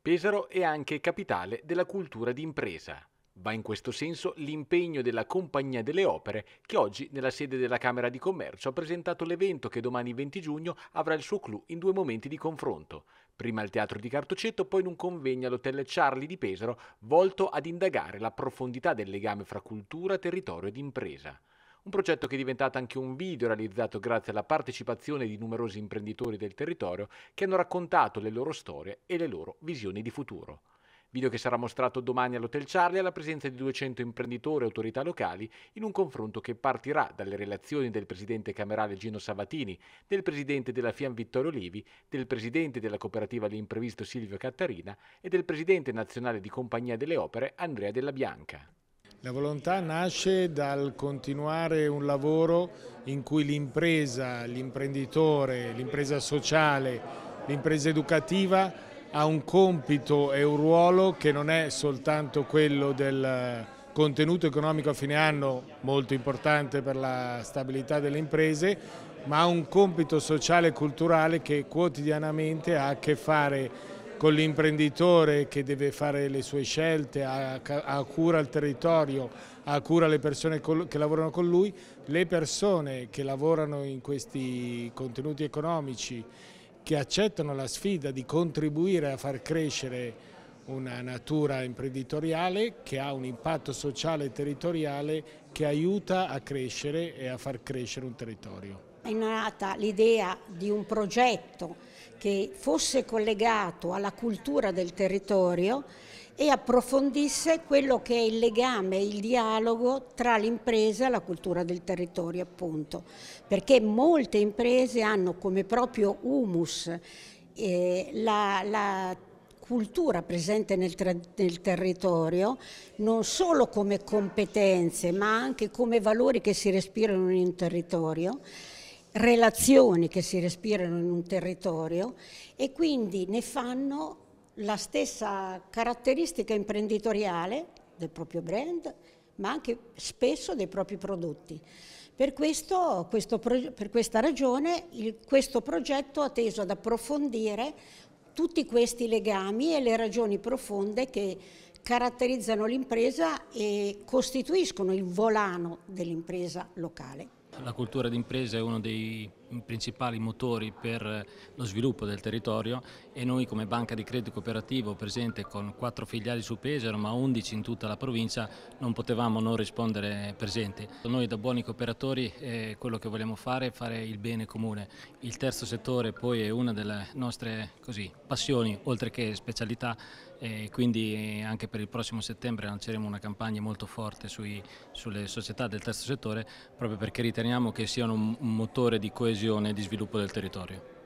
Pesaro è anche capitale della cultura d'impresa. Va in questo senso l'impegno della Compagnia delle Opere che oggi nella sede della Camera di Commercio ha presentato l'evento che domani 20 giugno avrà il suo clou in due momenti di confronto. Prima al Teatro di Cartocetto, poi in un convegno all'Hotel Charlie di Pesaro volto ad indagare la profondità del legame fra cultura, territorio ed impresa. Un progetto che è diventato anche un video realizzato grazie alla partecipazione di numerosi imprenditori del territorio che hanno raccontato le loro storie e le loro visioni di futuro. Video che sarà mostrato domani all'Hotel Charlie alla presenza di 200 imprenditori e autorità locali in un confronto che partirà dalle relazioni del presidente camerale Gino Savatini, del presidente della FIAM Vittorio Livi, del presidente della cooperativa L'Imprevisto Silvio Cattarina e del presidente nazionale di Compagnia delle Opere Andrea Della Bianca. La volontà nasce dal continuare un lavoro in cui l'impresa, l'imprenditore, l'impresa sociale, l'impresa educativa ha un compito e un ruolo che non è soltanto quello del contenuto economico a fine anno, molto importante per la stabilità delle imprese, ma ha un compito sociale e culturale che quotidianamente ha a che fare con l'imprenditore che deve fare le sue scelte, ha, cura il territorio, ha cura le persone che lavorano con lui, le persone che lavorano in questi contenuti economici che accettano la sfida di contribuire a far crescere una natura imprenditoriale che ha un impatto sociale e territoriale che aiuta a crescere e a far crescere un territorio è nata l'idea di un progetto che fosse collegato alla cultura del territorio e approfondisse quello che è il legame, il dialogo tra l'impresa e la cultura del territorio appunto, perché molte imprese hanno come proprio humus eh, la, la cultura presente nel, nel, territorio, non solo come competenze ma anche come valori che si respirano in un territorio relazioni che si respirano in un territorio e quindi ne fanno la stessa caratteristica imprenditoriale del proprio brand, ma anche spesso dei propri prodotti. Per, questo, questo, per questa ragione il, questo progetto ha teso ad approfondire tutti questi legami e le ragioni profonde che caratterizzano l'impresa e costituiscono il volano dell'impresa locale. La cultura d'impresa è uno dei principali motori per lo sviluppo del territorio e noi come banca di credito cooperativo presente con quattro filiali su Pesaro ma 11 in tutta la provincia non potevamo non rispondere presenti. Noi da buoni cooperatori eh, quello che vogliamo fare è fare il bene comune. Il terzo settore poi è una delle nostre così, passioni oltre che specialità e quindi anche per il prossimo settembre lanceremo una campagna molto forte sui, sulle società del terzo settore proprio perché riteniamo che siano un motore di coesione coesione e di sviluppo del territorio.